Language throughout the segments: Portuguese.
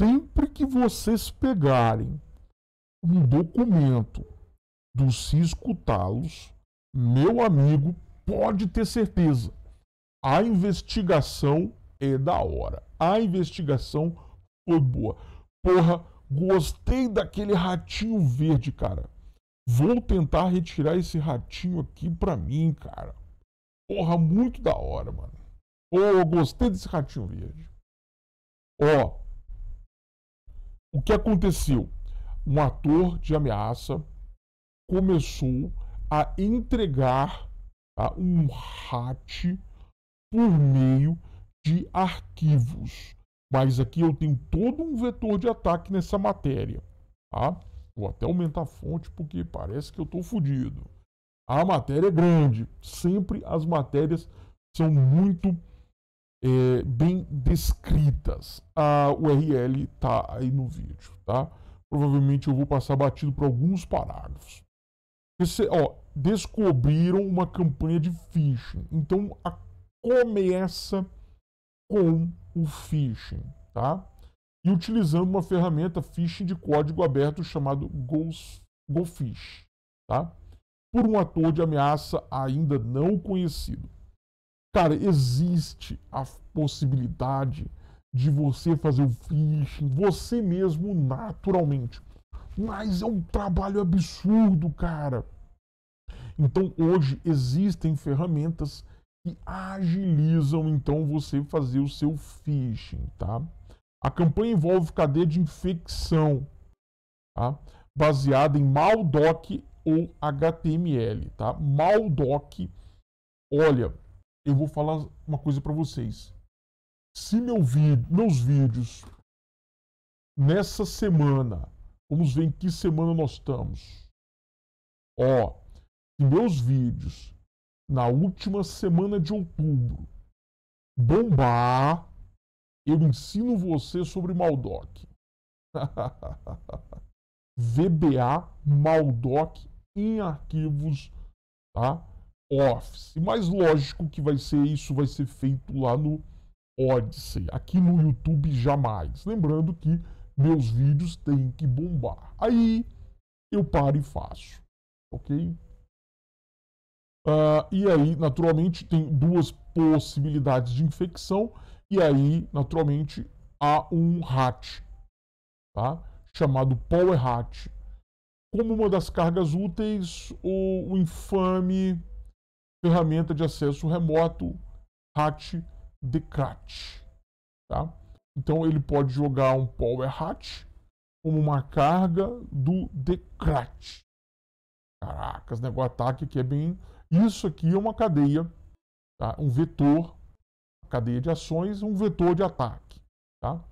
sempre que vocês pegarem um documento do Cisco Talos, meu amigo, pode ter certeza. A investigação é da hora. A investigação foi boa. Porra, gostei daquele ratinho verde, cara. Vou tentar retirar esse ratinho aqui pra mim, cara. Porra, muito da hora, mano. Pô, oh, gostei desse ratinho verde. Ó, oh, o que aconteceu? Um ator de ameaça começou a entregar tá, um hat por meio de arquivos. Mas aqui eu tenho todo um vetor de ataque nessa matéria. Tá? Vou até aumentar a fonte porque parece que eu estou fodido. A matéria é grande. Sempre as matérias são muito é, bem descritas. A URL está aí no vídeo, tá? Provavelmente eu vou passar batido por alguns parágrafos. Esse, ó, descobriram uma campanha de phishing. Então a, começa com o phishing, tá? E utilizando uma ferramenta phishing de código aberto chamado GoFish, tá? Por um ator de ameaça ainda não conhecido. Cara, existe a possibilidade de você fazer o phishing você mesmo naturalmente. Mas é um trabalho absurdo, cara. Então hoje existem ferramentas que agilizam então você fazer o seu phishing, tá? A campanha envolve cadeia de infecção, tá? Baseada em maldoc ou HTML, tá? Maldoc, olha, eu vou falar uma coisa para vocês. Se meu vídeo, meus vídeos nessa semana, vamos ver em que semana nós estamos. Ó, se meus vídeos na última semana de outubro bombar, eu ensino você sobre Maldoc. VBA Maldoc em arquivos, tá? Office. Mas lógico que vai ser isso, vai ser feito lá no Odyssey. Aqui no YouTube jamais. Lembrando que meus vídeos têm que bombar. Aí eu paro e faço, ok? Uh, e aí, naturalmente, tem duas possibilidades de infecção. E aí, naturalmente, há um hat, tá? Chamado power hat. Como uma das cargas úteis, o, o infame ferramenta de acesso remoto Hat Decat. Tá? Então ele pode jogar um Power Hat como uma carga do Decrat. Caracas, né? O ataque aqui é bem. Isso aqui é uma cadeia, tá? um vetor, cadeia de ações, um vetor de ataque. Tá?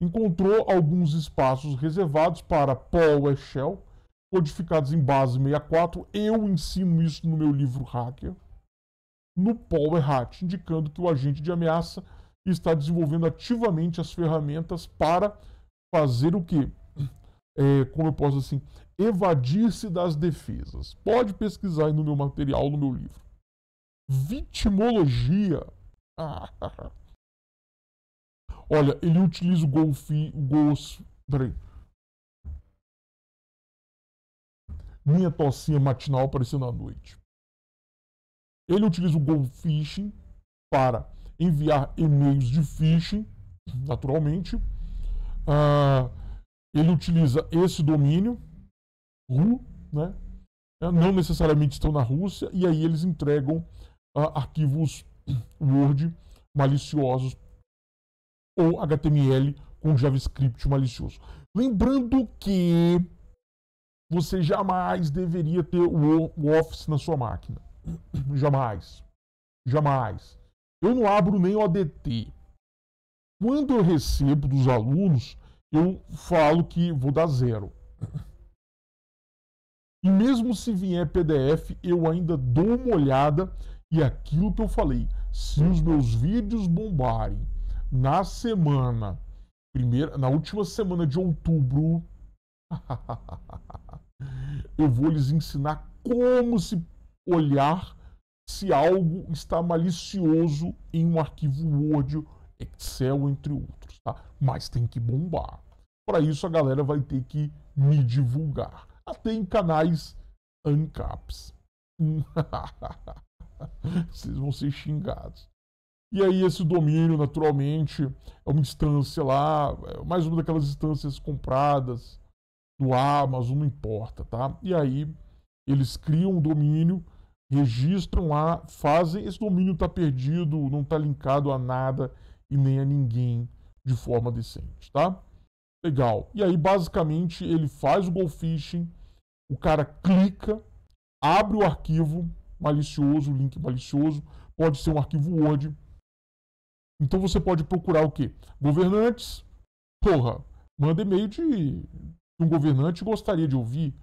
Encontrou alguns espaços reservados para PowerShell, codificados em base 64. Eu ensino isso no meu livro Hacker, no Power Hat, indicando que o agente de ameaça está desenvolvendo ativamente as ferramentas para fazer o que? É, como eu posso assim, evadir-se das defesas. Pode pesquisar aí no meu material, no meu livro. Vitimologia. Olha, ele utiliza o golfi, o gols, peraí, minha tocinha matinal aparecendo à noite. Ele utiliza o Goldfishing para enviar e-mails de phishing, naturalmente. Uh, ele utiliza esse domínio, RU, né? Ah, não necessariamente estão na Rússia, e aí eles entregam uh, arquivos Word maliciosos ou HTML com JavaScript malicioso. Lembrando que você jamais deveria ter o Office na sua máquina. Jamais. Jamais. Eu não abro nem ODT. Quando eu recebo dos alunos, eu falo que vou dar zero. E mesmo se vier PDF, eu ainda dou uma olhada e aquilo que eu falei, se os meus vídeos bombarem na semana, primeira, na última semana de outubro, Eu vou lhes ensinar como se olhar se algo está malicioso em um arquivo Word, Excel, entre outros, tá? Mas tem que bombar. Para isso a galera vai ter que me divulgar. Até em canais ANCAPs. Vocês vão ser xingados. E aí esse domínio, naturalmente, é uma instância lá, é mais uma daquelas instâncias compradas do Amazon, não importa, tá? E aí eles criam um domínio, registram lá, fazem, esse domínio está perdido, não está linkado a nada e nem a ninguém de forma decente, tá? Legal. E aí basicamente ele faz o goldfishing, o cara clica, abre o arquivo malicioso, link malicioso, pode ser um arquivo Word. Então você pode procurar o quê? Governantes, porra, manda e-mail de que um governante gostaria de ouvir.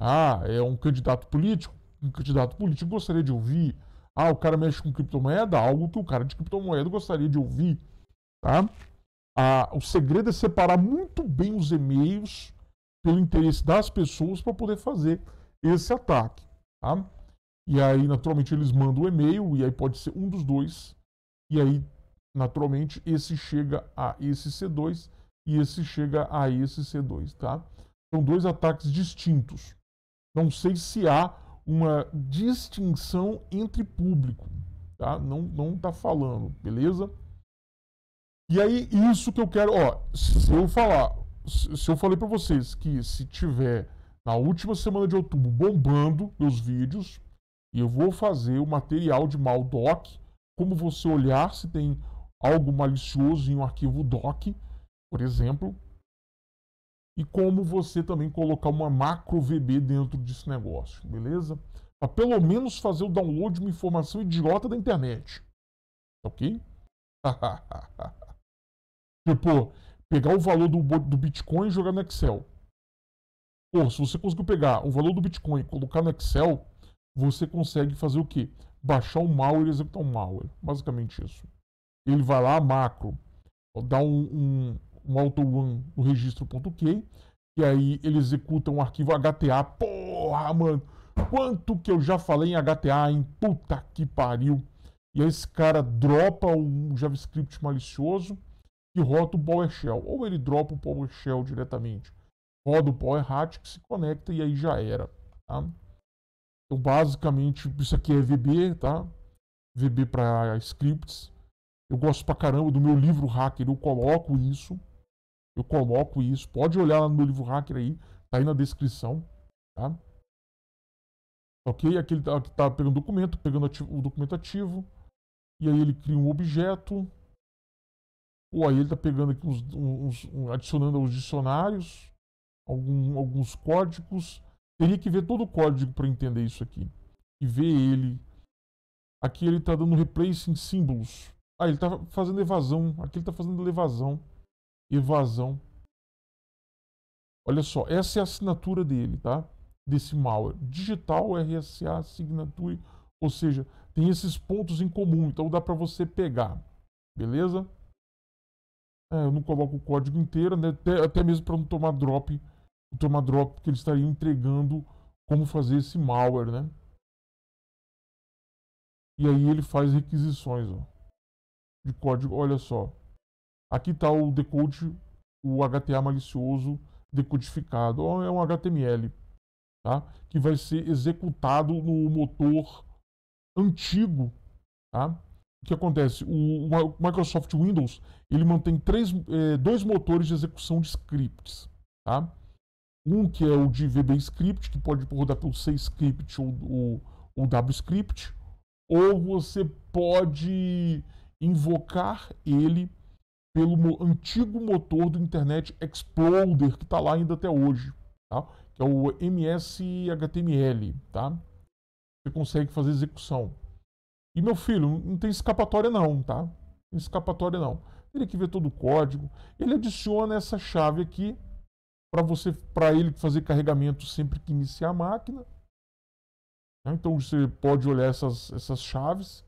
Ah, é um candidato político? Um candidato político gostaria de ouvir. Ah, o cara mexe com criptomoeda? Algo que o cara de criptomoeda gostaria de ouvir. Tá? Ah, o segredo é separar muito bem os e-mails pelo interesse das pessoas para poder fazer esse ataque. Tá? E aí, naturalmente, eles mandam o e-mail, e aí pode ser um dos dois. E aí, naturalmente, esse chega a esse C2 e esse chega a esse C2, tá? São dois ataques distintos. Não sei se há uma distinção entre público, tá? Não não tá falando, beleza? E aí isso que eu quero, ó, se eu falar, se eu falei para vocês que se tiver na última semana de outubro bombando meus vídeos, eu vou fazer o material de mal doc, como você olhar se tem algo malicioso em um arquivo doc, por exemplo, e como você também colocar uma macro VB dentro desse negócio, beleza? Para pelo menos fazer o download de uma informação idiota da internet. Ok? tipo, pegar o valor do, do Bitcoin e jogar no Excel. Pô, se você conseguiu pegar o valor do Bitcoin e colocar no Excel, você consegue fazer o quê? Baixar o um malware e executar um malware. Basicamente isso. Ele vai lá, macro, dá um, um um one no registro.q, e aí ele executa um arquivo HTA. Porra, mano! Quanto que eu já falei em HTA, em Puta que pariu! E aí esse cara dropa um JavaScript malicioso e roda o PowerShell. Ou ele dropa o PowerShell diretamente, roda o PowerHat que se conecta e aí já era. Tá? Então, basicamente, isso aqui é VB, tá? VB para scripts. Eu gosto pra caramba do meu livro hacker, eu coloco isso. Eu coloco isso. Pode olhar lá no livro hacker aí, tá aí na descrição, tá? Ok? Aqui ele tá, aqui tá pegando documento, pegando ativo, o documento ativo. E aí ele cria um objeto. Ou aí ele tá pegando aqui uns, uns, uns adicionando aos dicionários, algum, alguns códigos. Teria que ver todo o código para entender isso aqui. E ver ele. Aqui ele tá dando replacing símbolos. Ah, ele tá fazendo evasão. Aqui ele tá fazendo evasão evasão. Olha só, essa é a assinatura dele, tá? Desse malware. Digital, RSA, Signature, ou seja, tem esses pontos em comum, então dá para você pegar, beleza? É, eu não coloco o código inteiro, né? até, até mesmo para não tomar drop, tomar drop, porque ele estaria entregando como fazer esse malware, né? E aí ele faz requisições, ó, de código, olha só, Aqui está o decode, o HTA malicioso decodificado. É um HTML, tá? Que vai ser executado no motor antigo, tá? O que acontece? O, Microsoft Windows ele mantém três, é, dois motores de execução de scripts, tá? Um que é o de VB Script, que pode rodar pelo C Script ou, o ou W Script, ou você pode invocar ele pelo antigo motor do Internet Explorer que está lá ainda até hoje, tá? que é o MSHTML. Tá? Você consegue fazer execução. E meu filho, não tem escapatória não, tá? Não escapatória não. Teria que ver todo o código. Ele adiciona essa chave aqui para você, para ele fazer carregamento sempre que iniciar a máquina. Né? Então você pode olhar essas, essas chaves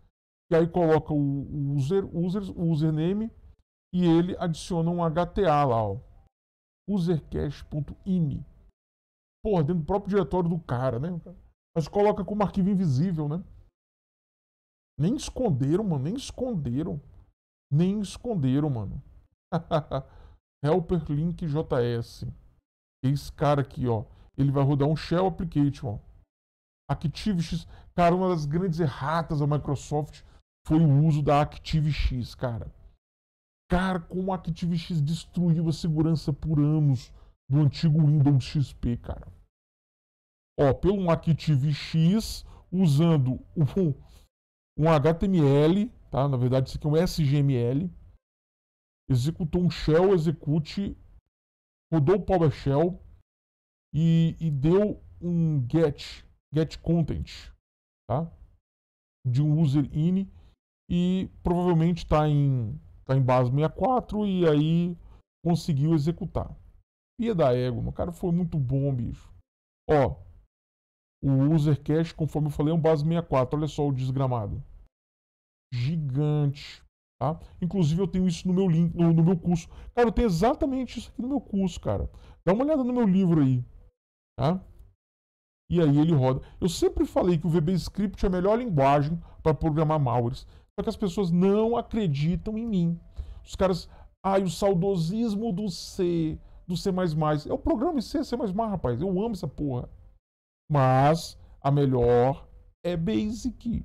e aí coloca o user, user username e ele adiciona um HTA lá, ó, usercache.ini Porra, dentro do próprio diretório do cara, né? Mas coloca como arquivo invisível, né? Nem esconderam, mano, nem esconderam. Nem esconderam, mano. Helper link JS. Esse cara aqui, ó. Ele vai rodar um shell application, ó. ActiveX, cara, uma das grandes erratas da Microsoft foi o uso da ActiveX, cara. Cara, como a ActiveX destruiu a segurança por anos do antigo Windows XP, cara. Ó, pelo ActiveX, usando um, um HTML, tá? Na verdade, isso aqui é um SGML. Executou um shell execute, rodou o PowerShell e, e deu um get, get content, tá? De um user in e provavelmente está em tá em base 64 e aí conseguiu executar. Pia da ego, o cara foi muito bom, bicho. Ó, o user cache, conforme eu falei, é um base 64. Olha só o desgramado. Gigante. Tá? Inclusive eu tenho isso no meu link, no, no, meu curso. Cara, eu tenho exatamente isso aqui no meu curso, cara. Dá uma olhada no meu livro aí, tá? E aí ele roda. Eu sempre falei que o VB Script é a melhor linguagem para programar malwares. Só que as pessoas não acreditam em mim. Os caras, ai, o saudosismo do C, do C++. É o programa C, C++, rapaz. Eu amo essa porra. Mas a melhor é Basic.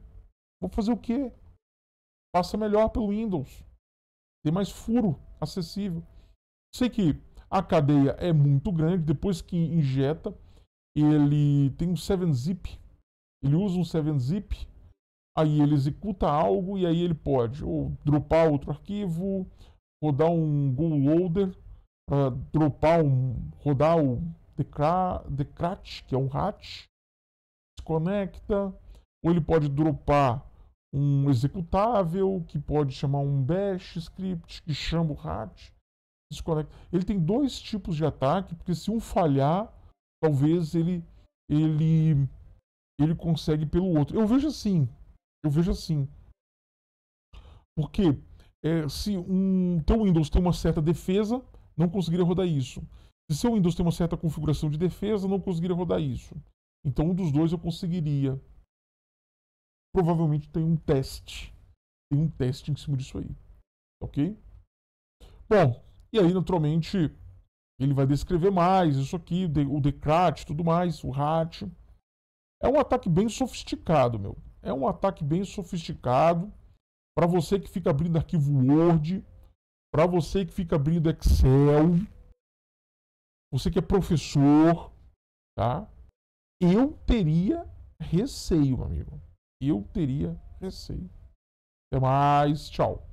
Vou fazer o quê? Passa melhor pelo Windows. Tem mais furo acessível. Sei que a cadeia é muito grande. Depois que injeta, ele tem um 7-zip. Ele usa um 7-zip aí ele executa algo e aí ele pode ou dropar outro arquivo, rodar um go loader, dropar um, rodar o decrat, que é um hatch, desconecta, ou ele pode dropar um executável que pode chamar um bash script que chama o hatch, desconecta. Ele tem dois tipos de ataque, porque se um falhar, talvez ele ele ele consegue pelo outro. Eu vejo assim, eu vejo assim. Porque é, se um teu então Windows tem uma certa defesa, não conseguiria rodar isso. Se seu Windows tem uma certa configuração de defesa, não conseguiria rodar isso. Então um dos dois eu conseguiria. Provavelmente tem um teste. Tem um teste em cima disso aí. Ok? Bom, e aí naturalmente ele vai descrever mais isso aqui, o Decrat, tudo mais, o RAT. É um ataque bem sofisticado, meu. É um ataque bem sofisticado para você que fica abrindo arquivo Word, para você que fica abrindo Excel, você que é professor, tá? Eu teria receio, amigo. Eu teria receio. Até mais, tchau.